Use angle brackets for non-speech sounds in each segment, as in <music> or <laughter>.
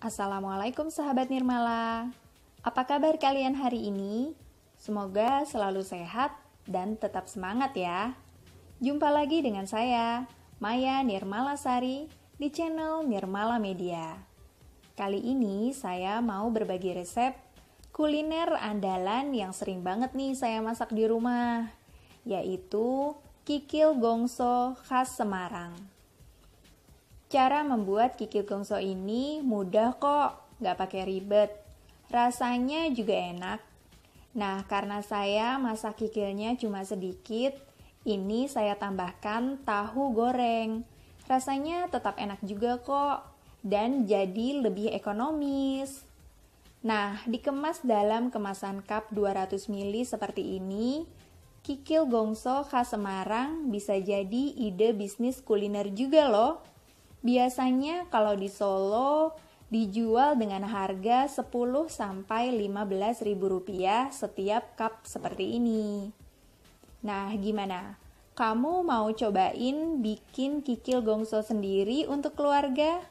Assalamualaikum sahabat Nirmala. Apa kabar kalian hari ini? Semoga selalu sehat dan tetap semangat ya. Jumpa lagi dengan saya, Maya Nirmala Sari di channel Nirmala Media. Kali ini saya mau berbagi resep kuliner andalan yang sering banget nih saya masak di rumah, yaitu kikil gongso khas Semarang. Cara membuat kikil gongso ini mudah kok, nggak pakai ribet. Rasanya juga enak. Nah, karena saya masak kikilnya cuma sedikit, ini saya tambahkan tahu goreng. Rasanya tetap enak juga kok dan jadi lebih ekonomis. Nah, dikemas dalam kemasan cup 200 ml seperti ini, kikil gongso khas Semarang bisa jadi ide bisnis kuliner juga loh. Biasanya kalau di Solo dijual dengan harga 10 sampai 15 ribu rupiah setiap cup seperti ini. Nah, gimana? Kamu mau cobain bikin kikil gongso sendiri untuk keluarga?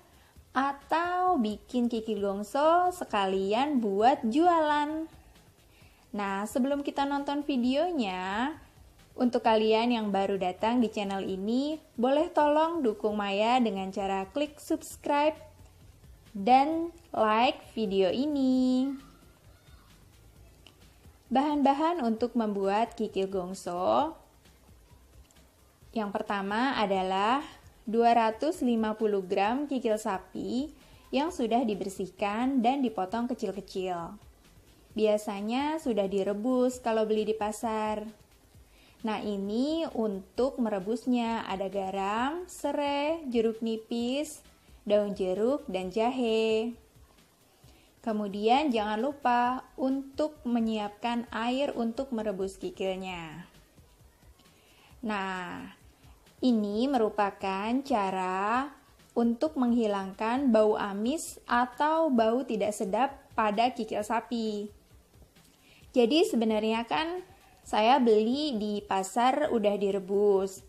Atau bikin kikil gongso sekalian buat jualan? Nah, sebelum kita nonton videonya, untuk kalian yang baru datang di channel ini, boleh tolong dukung Maya dengan cara klik subscribe dan like video ini. Bahan-bahan untuk membuat kikil gongso yang pertama adalah 250 gram kikil sapi yang sudah dibersihkan dan dipotong kecil-kecil. Biasanya sudah direbus kalau beli di pasar. Nah, ini untuk merebusnya ada garam, serai, jeruk nipis, daun jeruk, dan jahe. Kemudian jangan lupa untuk menyiapkan air untuk merebus kikilnya. Nah, ini merupakan cara untuk menghilangkan bau amis atau bau tidak sedap pada kikil sapi. Jadi sebenarnya kan saya beli di pasar udah direbus,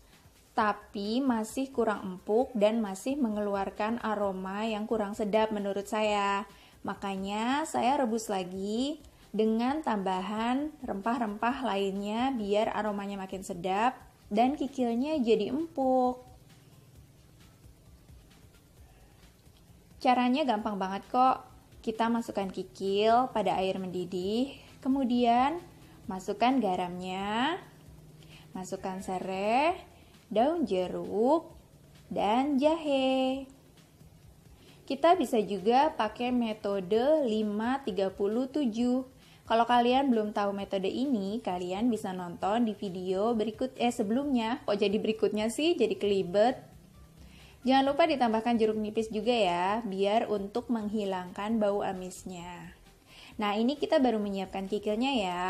tapi masih kurang empuk dan masih mengeluarkan aroma yang kurang sedap menurut saya. Makanya saya rebus lagi dengan tambahan rempah-rempah lainnya biar aromanya makin sedap dan kikilnya jadi empuk. Caranya gampang banget kok. Kita masukkan kikil pada air mendidih, kemudian Masukkan garamnya, masukkan sereh, daun jeruk, dan jahe. Kita bisa juga pakai metode 537. Kalau kalian belum tahu metode ini, kalian bisa nonton di video berikut eh sebelumnya. Kok jadi berikutnya sih? Jadi kelibet. Jangan lupa ditambahkan jeruk nipis juga ya, biar untuk menghilangkan bau amisnya. Nah, ini kita baru menyiapkan kikilnya ya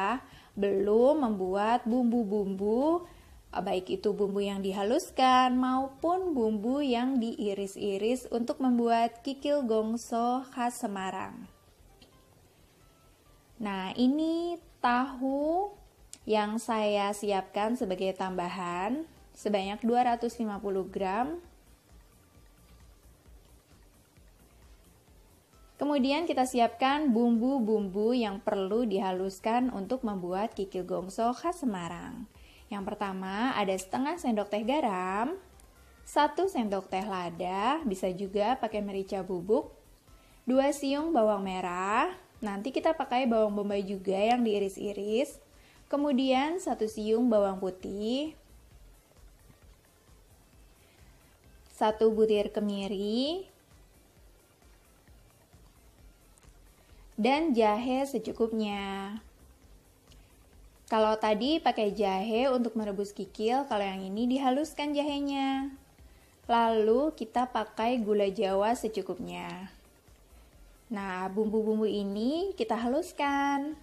belum membuat bumbu-bumbu baik itu bumbu yang dihaluskan maupun bumbu yang diiris-iris untuk membuat kikil gongso khas Semarang. Nah, ini tahu yang saya siapkan sebagai tambahan sebanyak 250 gram Kemudian kita siapkan bumbu-bumbu yang perlu dihaluskan untuk membuat kikil gongso khas Semarang. Yang pertama ada setengah sendok teh garam, satu sendok teh lada, bisa juga pakai merica bubuk, dua siung bawang merah, nanti kita pakai bawang bombay juga yang diiris-iris, kemudian satu siung bawang putih, satu butir kemiri, dan jahe secukupnya. Kalau tadi pakai jahe untuk merebus kikil, kalau yang ini dihaluskan jahenya. Lalu kita pakai gula jawa secukupnya. Nah, bumbu-bumbu ini kita haluskan.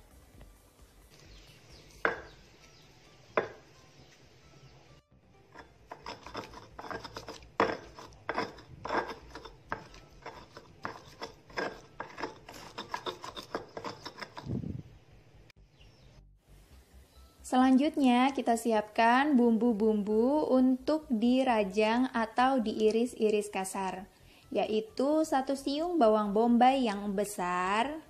Selanjutnya kita siapkan bumbu-bumbu untuk dirajang atau diiris-iris kasar yaitu satu siung bawang bombay yang besar.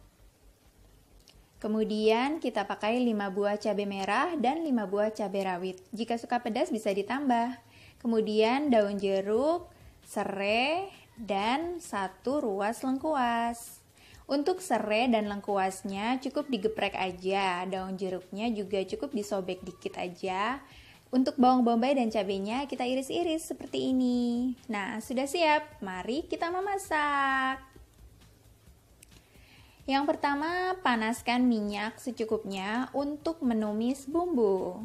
Kemudian kita pakai 5 buah cabai merah dan 5 buah cabai rawit. Jika suka pedas bisa ditambah. Kemudian daun jeruk, serai, dan satu ruas lengkuas. Untuk serai dan lengkuasnya cukup digeprek aja, daun jeruknya juga cukup disobek dikit aja. Untuk bawang bombay dan cabenya kita iris-iris seperti ini. Nah, sudah siap. Mari kita memasak. Yang pertama, panaskan minyak secukupnya untuk menumis bumbu.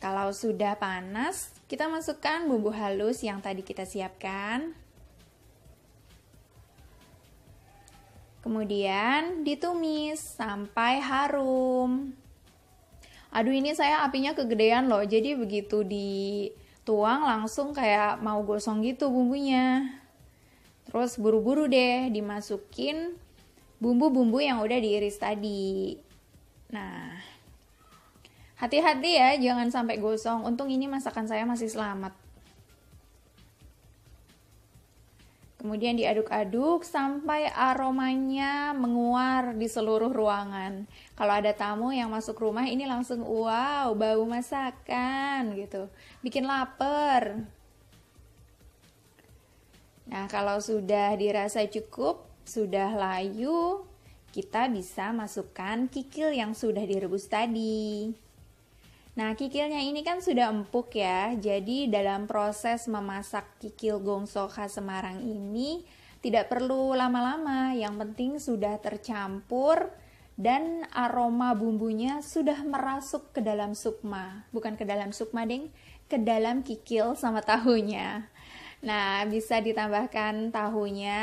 Kalau sudah panas, kita masukkan bumbu halus yang tadi kita siapkan. Kemudian ditumis sampai harum. Aduh ini saya apinya kegedean loh, jadi begitu dituang langsung kayak mau gosong gitu bumbunya. Terus buru-buru deh dimasukin bumbu-bumbu yang udah diiris tadi. Nah, hati-hati ya jangan sampai gosong. Untung ini masakan saya masih selamat. Kemudian diaduk-aduk sampai aromanya menguar di seluruh ruangan. Kalau ada tamu yang masuk rumah ini langsung wow, bau masakan gitu. Bikin lapar. Nah, kalau sudah dirasa cukup, sudah layu, kita bisa masukkan kikil yang sudah direbus tadi. Nah, kikilnya ini kan sudah empuk ya. Jadi dalam proses memasak kikil gongso khas Semarang ini tidak perlu lama-lama. Yang penting sudah tercampur dan aroma bumbunya sudah merasuk ke dalam sukma. Bukan ke dalam sukma, Ding, ke dalam kikil sama tahunya. Nah, bisa ditambahkan tahunya.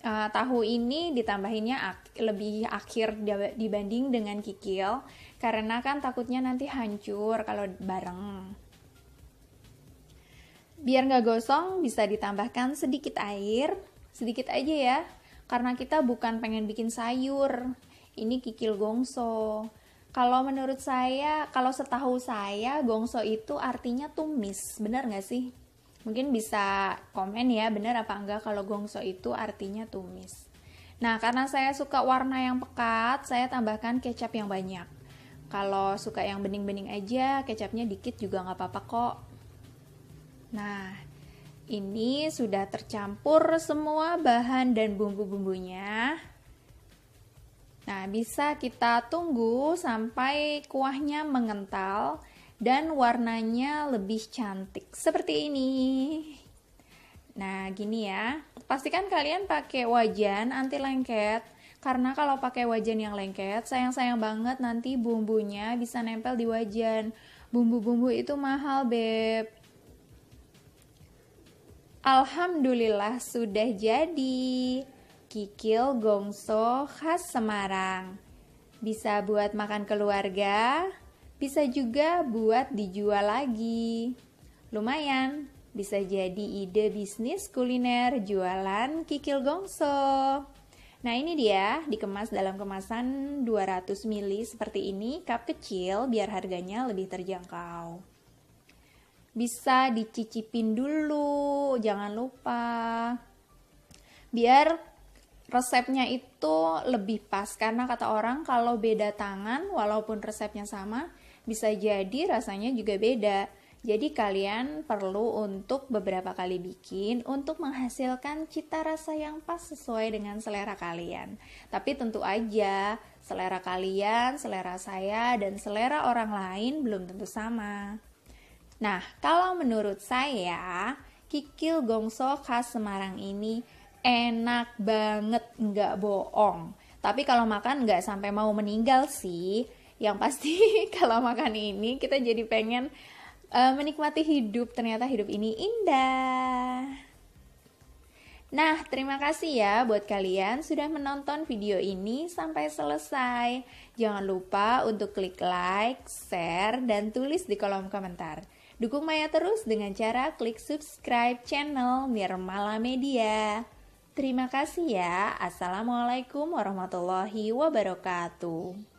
Uh, tahu ini ditambahinnya ak lebih akhir dibanding dengan kikil karena kan takutnya nanti hancur kalau bareng. Biar nggak gosong, bisa ditambahkan sedikit air, sedikit aja ya, karena kita bukan pengen bikin sayur. Ini kikil gongso. Kalau menurut saya, kalau setahu saya, gongso itu artinya tumis, bener nggak sih? Mungkin bisa komen ya, bener apa enggak kalau gongso itu artinya tumis. Nah, karena saya suka warna yang pekat, saya tambahkan kecap yang banyak. Kalau suka yang bening-bening aja, kecapnya dikit juga nggak apa-apa kok. Nah, ini sudah tercampur semua bahan dan bumbu-bumbunya. Nah, bisa kita tunggu sampai kuahnya mengental dan warnanya lebih cantik seperti ini. Nah, gini ya. Pastikan kalian pakai wajan anti lengket karena kalau pakai wajan yang lengket, sayang-sayang banget nanti bumbunya bisa nempel di wajan. Bumbu-bumbu itu mahal, Beb. Alhamdulillah sudah jadi. Kikil gongso khas Semarang. Bisa buat makan keluarga, bisa juga buat dijual lagi. Lumayan, bisa jadi ide bisnis kuliner jualan kikil gongso. Nah ini dia, dikemas dalam kemasan 200 ml seperti ini, cup kecil biar harganya lebih terjangkau. Bisa dicicipin dulu, jangan lupa. Biar resepnya itu lebih pas, karena kata orang kalau beda tangan walaupun resepnya sama, bisa jadi rasanya juga beda. Jadi kalian perlu untuk beberapa kali bikin untuk menghasilkan cita rasa yang pas sesuai dengan selera kalian. Tapi tentu aja selera kalian, selera saya, dan selera orang lain belum tentu sama. Nah, kalau menurut saya, kikil gongso khas Semarang ini enak banget, nggak bohong. Tapi kalau makan nggak sampai mau meninggal sih. Yang pasti <laughs> kalau makan ini kita jadi pengen uh, menikmati hidup ternyata hidup ini indah Nah, terima kasih ya buat kalian sudah menonton video ini sampai selesai. Jangan lupa untuk klik like, share, dan tulis di kolom komentar. Dukung Maya terus dengan cara klik subscribe channel Nirmala Media. Terima kasih ya. Assalamualaikum warahmatullahi wabarakatuh.